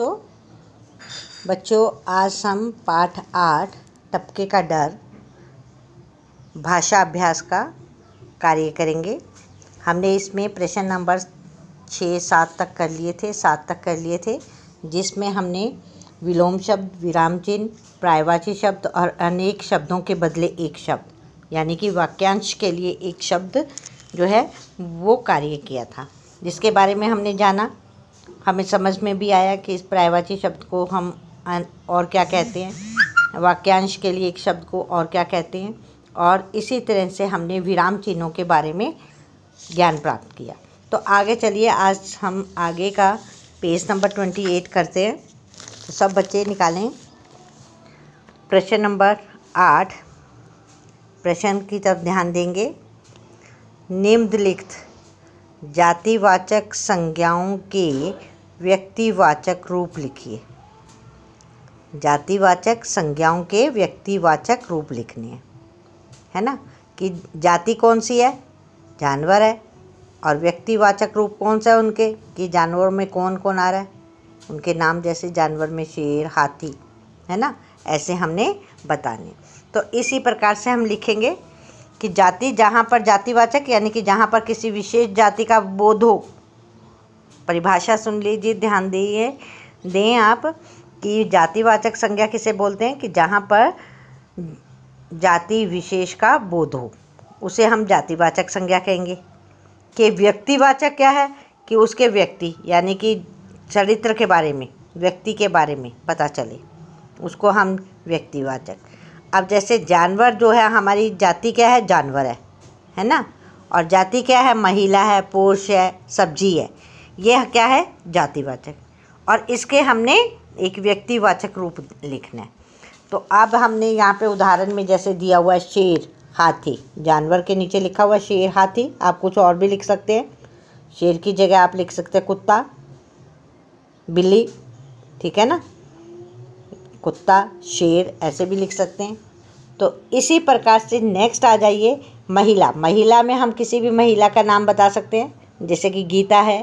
दोस्तों बच्चों आज हम पाठ आठ टपके का डर भाषा अभ्यास का कार्य करेंगे हमने इसमें प्रश्न नंबर छः सात तक कर लिए थे सात तक कर लिए थे जिसमें हमने विलोम शब्द विराम चिन्ह प्रायवाची शब्द और अनेक शब्दों के बदले एक शब्द यानी कि वाक्यांश के लिए एक शब्द जो है वो कार्य किया था जिसके बारे में हमने जाना हमें समझ में भी आया कि इस प्रायवाची शब्द को हम और क्या कहते हैं वाक्यांश के लिए एक शब्द को और क्या कहते हैं और इसी तरह से हमने विराम चिन्हों के बारे में ज्ञान प्राप्त किया तो आगे चलिए आज हम आगे का पेज नंबर ट्वेंटी एट करते हैं तो सब बच्चे निकालें प्रश्न नंबर आठ प्रश्न की तरफ ध्यान देंगे निम्नलिखित जातिवाचक संज्ञाओं के व्यक्तिवाचक रूप लिखिए जातिवाचक संज्ञाओं के व्यक्तिवाचक रूप लिखने हैं है ना कि जाति कौन सी है जानवर है और व्यक्तिवाचक रूप कौन सा है उनके कि जानवरों में कौन कौन आ रहा है उनके नाम जैसे जानवर में शेर हाथी है ना ऐसे हमने बताने तो इसी प्रकार से हम लिखेंगे कि जाति जहाँ पर जातिवाचक यानी कि जहाँ पर किसी विशेष जाति का बोध हो परिभाषा सुन लीजिए ध्यान दिए दें आप कि जातिवाचक संज्ञा किसे बोलते हैं कि जहाँ पर जाति विशेष का बोध हो उसे हम जातिवाचक संज्ञा कहेंगे कि व्यक्तिवाचक क्या है कि उसके व्यक्ति यानी कि चरित्र के बारे में व्यक्ति के बारे में पता चले उसको हम व्यक्तिवाचक अब जैसे जानवर जो है हमारी जाति क्या है जानवर है है ना और जाति क्या है महिला है पुरुष है सब्जी है यह क्या है जातिवाचक और इसके हमने एक व्यक्तिवाचक रूप लिखना है तो अब हमने यहाँ पे उदाहरण में जैसे दिया हुआ है शेर हाथी जानवर के नीचे लिखा हुआ शेर हाथी आप कुछ और भी लिख सकते हैं शेर की जगह आप लिख सकते हैं कुत्ता बिल्ली ठीक है ना कुत्ता शेर ऐसे भी लिख सकते हैं तो इसी प्रकार से नेक्स्ट आ जाइए महिला महिला में हम किसी भी महिला का नाम बता सकते हैं जैसे कि गीता है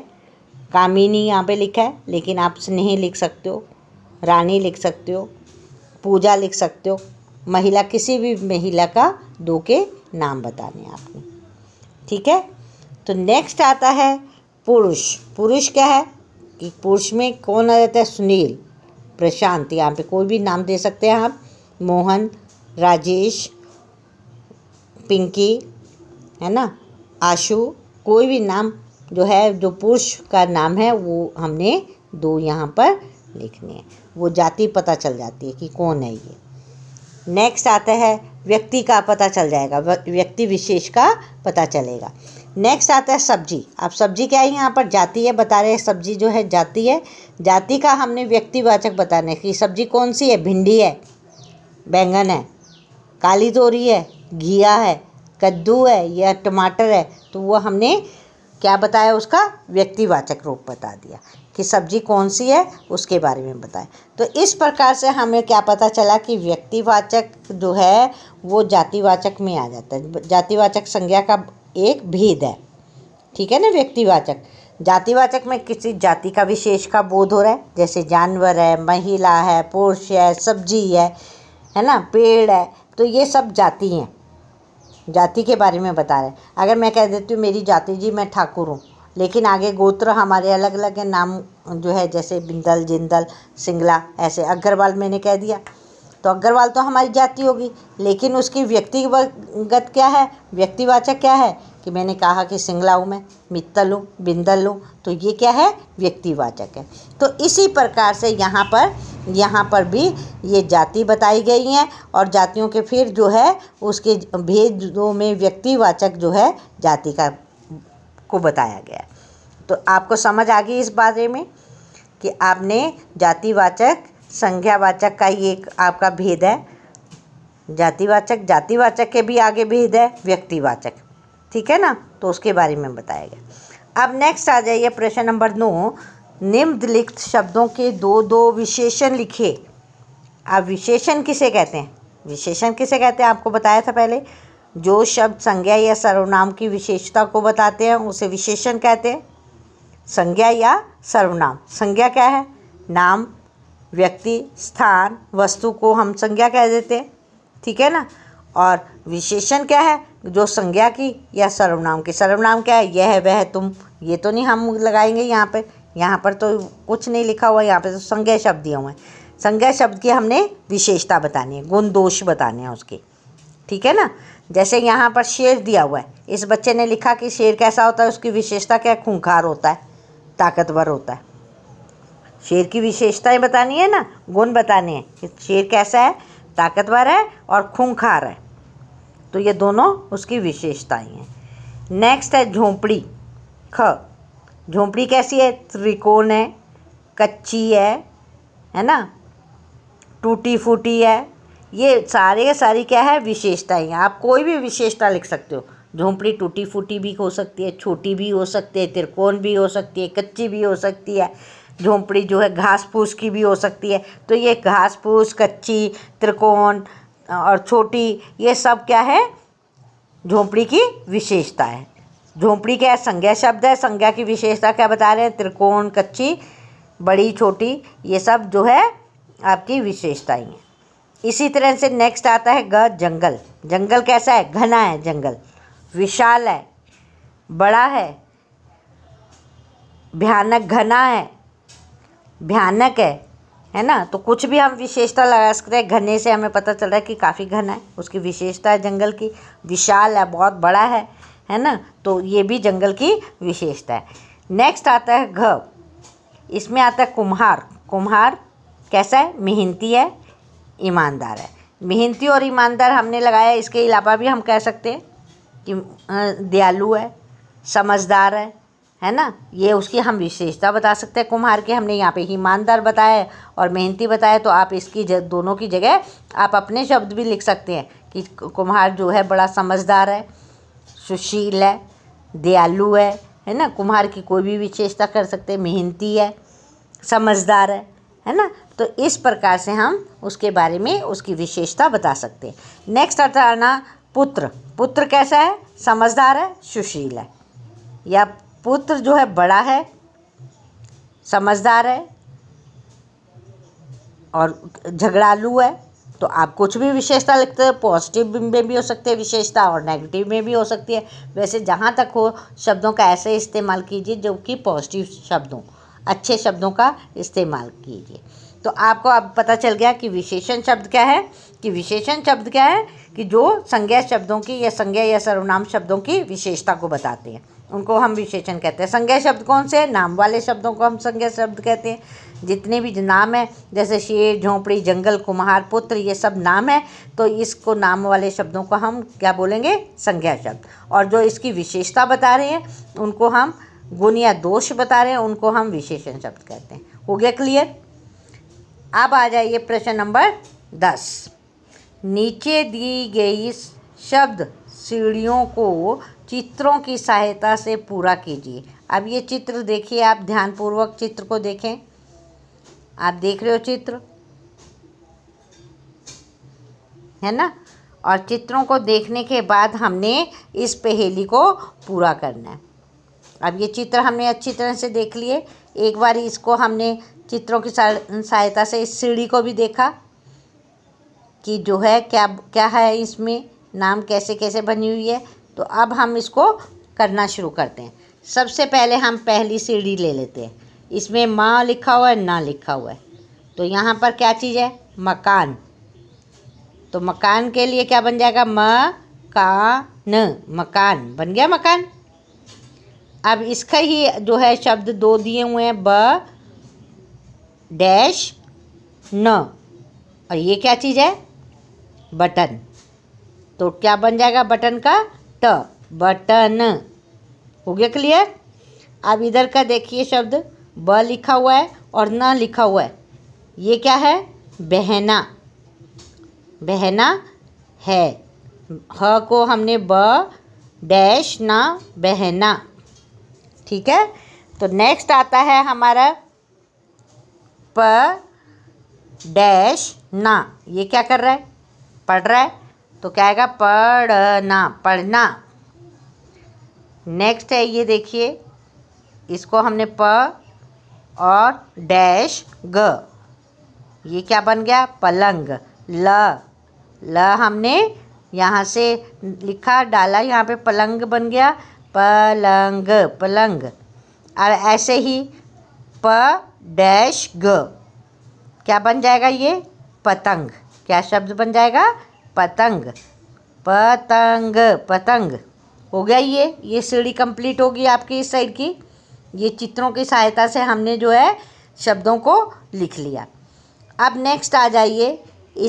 कामिनी यहाँ पे लिखा है लेकिन आप स्नेह लिख सकते हो रानी लिख सकते हो पूजा लिख सकते हो महिला किसी भी महिला का दो के नाम बताने आपने ठीक है तो नेक्स्ट आता है पुरुष पुरुष क्या है कि पुरुष में कौन आ जाता है सुनील प्रशांत यहाँ पे कोई भी नाम दे सकते हैं आप मोहन राजेश पिंकी है ना आशु कोई भी नाम जो है जो पुरुष का नाम है वो हमने दो यहाँ पर लिखने हैं वो जाति पता चल जाती है कि कौन है ये नेक्स्ट आता है व्यक्ति का पता चल जाएगा व्यक्ति विशेष का पता चलेगा नेक्स्ट आता है सब्जी अब सब्जी क्या है यहाँ पर जाति है बता रहे हैं सब्जी जो है जाति है जाति का हमने व्यक्तिवाचक बताने की सब्जी कौन सी है भिंडी है बैंगन है काली तोरी है घिया है कद्दू है या टमाटर है तो वो हमने क्या बताया उसका व्यक्तिवाचक रूप बता दिया कि सब्जी कौन सी है उसके बारे में बताएं तो इस प्रकार से हमें क्या पता चला कि व्यक्तिवाचक जो है वो जातिवाचक में आ जाता है जातिवाचक संज्ञा का एक भेद है ठीक है ना व्यक्तिवाचक जातिवाचक में किसी जाति का विशेष का बोध हो रहा है जैसे जानवर है महिला है पुरुष है सब्जी है है ना पेड़ है तो ये सब जाति हैं जाति के बारे में बता रहे हैं अगर मैं कह देती हूँ मेरी जाति जी मैं ठाकुर हूँ लेकिन आगे गोत्र हमारे अलग अलग हैं नाम जो है जैसे बिंदल जिंदल सिंगला ऐसे अग्रवाल मैंने कह दिया तो अग्रवाल तो हमारी जाति होगी लेकिन उसकी व्यक्तिगत क्या है व्यक्तिवाचक क्या है कि मैंने कहा कि सिंगला हूँ मैं मित्तल हूँ बिंदल हूँ तो ये क्या है व्यक्तिवाचक है तो इसी प्रकार से यहाँ पर यहाँ पर भी ये जाति बताई गई हैं और जातियों के फिर जो है उसके भेदों में व्यक्तिवाचक जो है जाति का को बताया गया तो आपको समझ आ गई इस बारे में कि आपने जातिवाचक संज्ञावाचक का ही एक आपका भेद है जातिवाचक जातिवाचक के भी आगे भेद है व्यक्तिवाचक ठीक है ना तो उसके बारे में बताया गया अब नेक्स्ट आ जाइए प्रश्न नंबर नौ निम्नलिखित शब्दों के दो दो विशेषण लिखे अब विशेषण किसे कहते हैं विशेषण किसे कहते हैं आपको बताया था पहले जो शब्द संज्ञा या सर्वनाम की विशेषता को बताते हैं उसे विशेषण कहते हैं संज्ञा या सर्वनाम संज्ञा क्या है नाम व्यक्ति स्थान वस्तु को हम संज्ञा कह देते हैं ठीक है ना और विशेषण क्या है जो संज्ञा की या सर्वनाम की सर्वनाम क्या है यह है वह तुम ये तो नहीं हम लगाएंगे यहाँ पर यहाँ पर तो कुछ नहीं लिखा हुआ यहाँ पर तो संज्ञा शब्द दिए हुए हैं संज्ञा शब्द की हमने विशेषता बतानी है गुण दोष बताने हैं उसके ठीक है ना जैसे यहाँ पर शेर दिया हुआ है इस बच्चे ने लिखा कि शेर कैसा होता है उसकी विशेषता क्या खूंखार होता है ताकतवर होता है शेर की विशेषताएं बतानी है ना गुण बताने हैं कि शेर कैसा है ताकतवर है और खूंखार है तो ये दोनों उसकी विशेषताएं हैं नेक्स्ट है झोंपड़ी ख झोंपड़ी कैसी है त्रिकोण है कच्ची है है ना टूटी फूटी है ये सारे सारी क्या है विशेषताएं हैं आप कोई भी विशेषता लिख सकते हो झोंपड़ी टूटी फूटी भी हो सकती है छोटी भी हो सकती है त्रिकोण भी हो सकती है कच्ची भी हो सकती है झोंपड़ी जो है घास फूस की भी हो सकती है तो ये घास फूस कच्ची त्रिकोण और छोटी ये सब क्या है झोंपड़ी की विशेषता है झोंपड़ी क्या है संज्ञा शब्द है संज्ञा की विशेषता क्या बता रहे हैं त्रिकोण कच्ची बड़ी छोटी ये सब जो है आपकी विशेषताएं हैं इसी तरह से नेक्स्ट आता है ग जंगल जंगल कैसा है घना है जंगल विशाल है बड़ा है भयानक घना है भयानक है है ना तो कुछ भी हम विशेषता लगा सकते हैं घने से हमें पता चल रहा है कि काफ़ी घना है उसकी विशेषता है जंगल की विशाल है बहुत बड़ा है है ना तो ये भी जंगल की विशेषता है नेक्स्ट आता है घ इसमें आता है कुम्हार कुम्हार कैसा है मेहनती है ईमानदार है मेहनती और ईमानदार हमने लगाया इसके अलावा भी हम कह सकते हैं कि दयालु है समझदार है है ना ये उसकी हम विशेषता बता सकते हैं कुम्हार के हमने यहाँ पे ईमानदार बताया है और मेहनती बताया तो आप इसकी ज दोनों की जगह आप अपने शब्द भी लिख सकते हैं कि कुम्हार जो है बड़ा समझदार है सुशील है दयालु है है ना कुम्हार की कोई भी विशेषता कर सकते हैं मेहनती है समझदार है है ना तो इस प्रकार से हम उसके बारे में उसकी विशेषता बता सकते हैं नेक्स्ट अर्थ आना पुत्र पुत्र कैसा है समझदार है सुशील है या पुत्र जो है बड़ा है समझदार है और झगड़ालू है तो आप कुछ भी विशेषता लिखते हैं पॉजिटिव में भी हो सकती है विशेषता और नेगेटिव में भी हो सकती है वैसे जहाँ तक हो शब्दों का ऐसे इस्तेमाल कीजिए जो कि पॉजिटिव शब्दों अच्छे शब्दों का इस्तेमाल कीजिए तो आपको अब पता चल गया कि विशेषण शब्द क्या है कि विशेषण शब्द क्या है कि जो संज्ञा शब्दों की या संज्ञा या सर्वनाम शब्दों की विशेषता को बताते हैं उनको हम विशेषण कहते हैं संज्ञा शब्द कौन से नाम वाले शब्दों को हम संज्ञा शब्द कहते हैं जितने भी नाम हैं जैसे शेर झोंपड़ी जंगल कुम्हार पुत्र ये सब नाम है तो इसको नाम वाले शब्दों को हम क्या बोलेंगे संज्ञा शब्द और जो इसकी विशेषता बता रहे हैं उनको हम गुण या दोष बता रहे हैं उनको हम विशेषण शब्द कहते हैं हो गया क्लियर अब आ जाइए प्रश्न नंबर दस नीचे दी गई शब्द सीढ़ियों को चित्रों की सहायता से पूरा कीजिए अब ये चित्र देखिए आप ध्यानपूर्वक चित्र को देखें आप देख रहे हो चित्र है ना और चित्रों को देखने के बाद हमने इस पहेली को पूरा करना है अब ये चित्र हमने अच्छी तरह से देख लिए एक बार इसको हमने चित्रों की सहायता से इस सीढ़ी को भी देखा कि जो है क्या क्या है इसमें नाम कैसे कैसे बनी हुई है तो अब हम इसको करना शुरू करते हैं सबसे पहले हम पहली सीढ़ी ले लेते हैं इसमें माँ लिखा हुआ है ना लिखा हुआ है तो यहाँ पर क्या चीज़ है मकान तो मकान के लिए क्या बन जाएगा म का न मकान बन गया मकान अब इसका ही जो है शब्द दो दिए हुए हैं ब डैश न और ये क्या चीज़ है बटन तो क्या बन जाएगा बटन का ट बटन हो गया क्लियर अब इधर का देखिए शब्द ब लिखा हुआ है और न लिखा हुआ है ये क्या है बहना बहना है ह को हमने ब डैश ना बहना ठीक है तो नेक्स्ट आता है हमारा प डैश ना ये क्या कर रहा है पढ़ रहा है तो क्या आएगा पढ़ना पढ़ना नेक्स्ट है ये देखिए इसको हमने प और डैश ग ये क्या बन गया पलंग ल ल हमने यहाँ से लिखा डाला यहाँ पे पलंग बन गया पलंग पलंग और ऐसे ही प डैश ग क्या बन जाएगा ये पतंग क्या शब्द बन जाएगा पतंग पतंग पतंग हो गया ये ये सीढ़ी कंप्लीट होगी आपकी इस साइड की ये चित्रों की सहायता से हमने जो है शब्दों को लिख लिया अब नेक्स्ट आ जाइए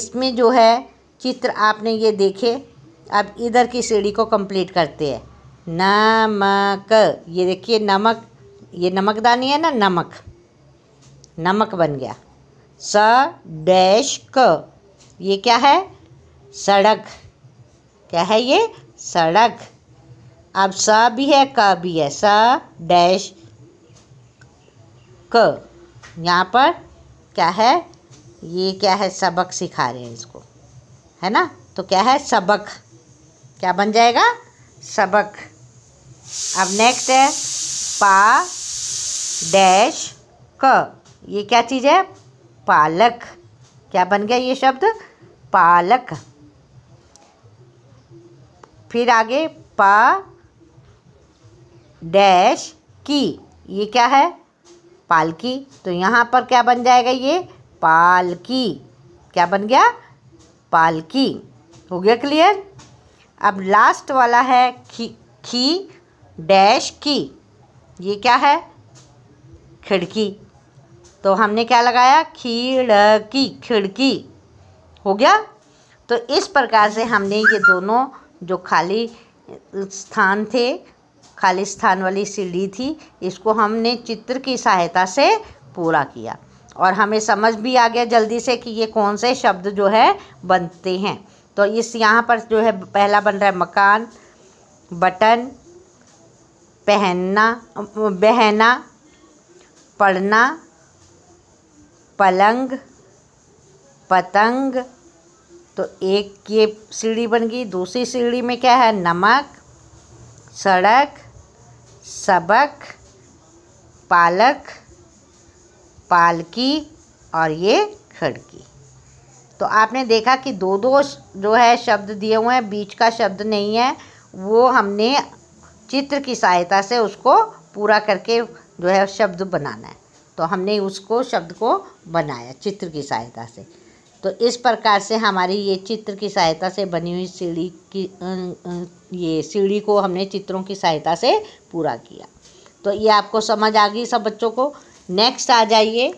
इसमें जो है चित्र आपने ये देखे अब इधर की सीढ़ी को कंप्लीट करते हैं नमक ये देखिए नमक ये नमकदानी है ना नमक नमक बन गया स डैश क ये क्या है सड़क क्या है ये सड़क अब सा भी है का भी है सा डैश क यहाँ पर क्या है ये क्या है सबक सिखा रहे हैं इसको है ना तो क्या है सबक क्या बन जाएगा सबक अब नेक्स्ट है पा डैश क ये क्या चीज़ है पालक क्या बन गया ये शब्द पालक फिर आगे पा डैश की ये क्या है पालकी तो यहाँ पर क्या बन जाएगा ये पालकी क्या बन गया पालकी हो गया क्लियर अब लास्ट वाला है खी खी डैश की ये क्या है खिड़की तो हमने क्या लगाया खिड़की खिड़की हो गया तो इस प्रकार से हमने ये दोनों जो खाली स्थान थे खाली स्थान वाली सीढ़ी थी इसको हमने चित्र की सहायता से पूरा किया और हमें समझ भी आ गया जल्दी से कि ये कौन से शब्द जो है बनते हैं तो इस यहाँ पर जो है पहला बन रहा है मकान बटन पहनना बहना पढ़ना पलंग पतंग तो एक ये सीढ़ी बन गई दूसरी सीढ़ी में क्या है नमक सड़क सबक पालक पालकी और ये खड़की तो आपने देखा कि दो दो जो है शब्द दिए हुए हैं बीच का शब्द नहीं है वो हमने चित्र की सहायता से उसको पूरा करके जो है शब्द बनाना है तो हमने उसको शब्द को बनाया चित्र की सहायता से तो इस प्रकार से हमारी ये चित्र की सहायता से बनी हुई सीढ़ी की ये सीढ़ी को हमने चित्रों की सहायता से पूरा किया तो ये आपको समझ आ गई सब बच्चों को नेक्स्ट आ जाइए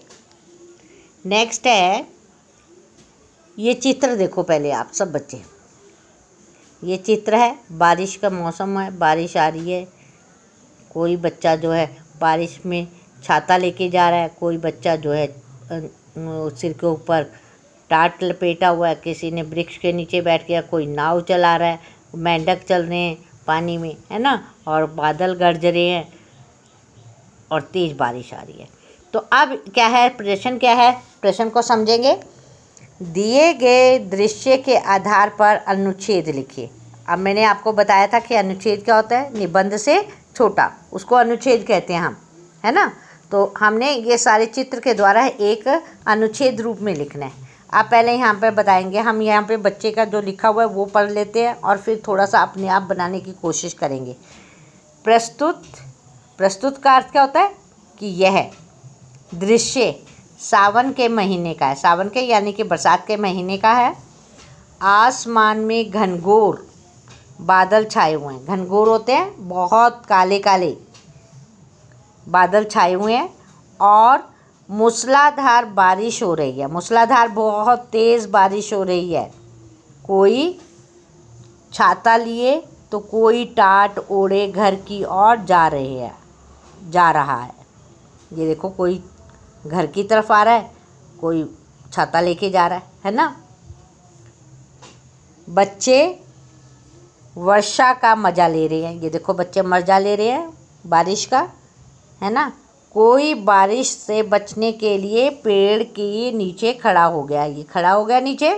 नेक्स्ट है ये चित्र देखो पहले आप सब बच्चे ये चित्र है बारिश का मौसम है बारिश आ रही है कोई बच्चा जो है बारिश में छाता लेके जा रहा है कोई बच्चा जो है सिर के ऊपर टाट लपेटा हुआ है किसी ने वृक्ष के नीचे बैठ गया कोई नाव चला रहा है मेंढक चल रहे हैं पानी में है ना और बादल गरज रहे हैं और तेज़ बारिश आ रही है तो अब क्या है प्रश्न क्या है प्रश्न को समझेंगे दिए गए दृश्य के आधार पर अनुच्छेद लिखिए अब मैंने आपको बताया था कि अनुच्छेद क्या होता है निबंध से छोटा उसको अनुच्छेद कहते हैं हम है ना तो हमने ये सारे चित्र के द्वारा एक अनुच्छेद रूप में लिखना है आप पहले यहाँ पर बताएंगे हम यहाँ पे बच्चे का जो लिखा हुआ है वो पढ़ लेते हैं और फिर थोड़ा सा अपने आप बनाने की कोशिश करेंगे प्रस्तुत प्रस्तुत का अर्थ क्या होता है कि यह दृश्य सावन के महीने का है सावन के यानी कि बरसात के महीने का है आसमान में घनघोर बादल छाए हुए हैं घनघोर होते हैं बहुत काले काले बादल छाए हुए हैं और मूसलाधार बारिश हो रही है मूसलाधार बहुत तेज़ बारिश हो रही है कोई छाता लिए तो कोई टाट ओढ़े घर की ओर जा रहे है जा रहा है ये देखो कोई घर की तरफ आ रहा है कोई छाता लेके जा रहा है है ना बच्चे वर्षा का मज़ा ले रहे हैं ये देखो बच्चे मज़ा ले रहे हैं बारिश का है ना कोई बारिश से बचने के लिए पेड़ के नीचे खड़ा हो गया ये खड़ा हो गया नीचे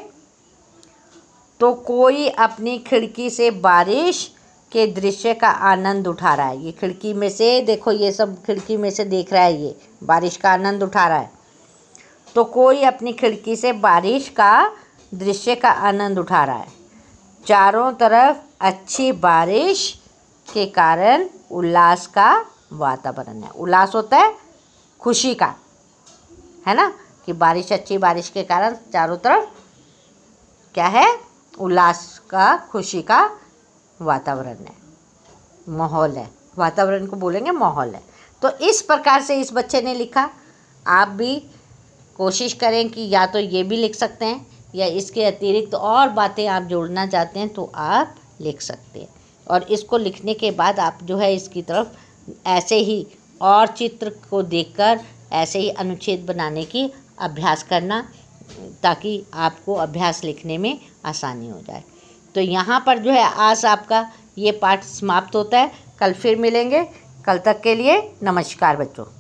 तो कोई अपनी खिड़की से बारिश के दृश्य का आनंद उठा रहा है ये खिड़की में से देखो ये सब खिड़की में से देख रहा है ये बारिश का आनंद उठा रहा है तो कोई अपनी खिड़की से बारिश का दृश्य का आनंद उठा रहा है चारों तरफ अच्छी बारिश के कारण उल्लास का वातावरण है उल्लास होता है खुशी का है ना कि बारिश अच्छी बारिश के कारण चारों तरफ क्या है उल्लास का खुशी का वातावरण है माहौल है वातावरण को बोलेंगे माहौल है तो इस प्रकार से इस बच्चे ने लिखा आप भी कोशिश करें कि या तो ये भी लिख सकते हैं या इसके अतिरिक्त तो और बातें आप जोड़ना चाहते हैं तो आप लिख सकते हैं और इसको लिखने के बाद आप जो है इसकी तरफ ऐसे ही और चित्र को देखकर ऐसे ही अनुच्छेद बनाने की अभ्यास करना ताकि आपको अभ्यास लिखने में आसानी हो जाए तो यहाँ पर जो है आज आपका ये पाठ समाप्त होता है कल फिर मिलेंगे कल तक के लिए नमस्कार बच्चों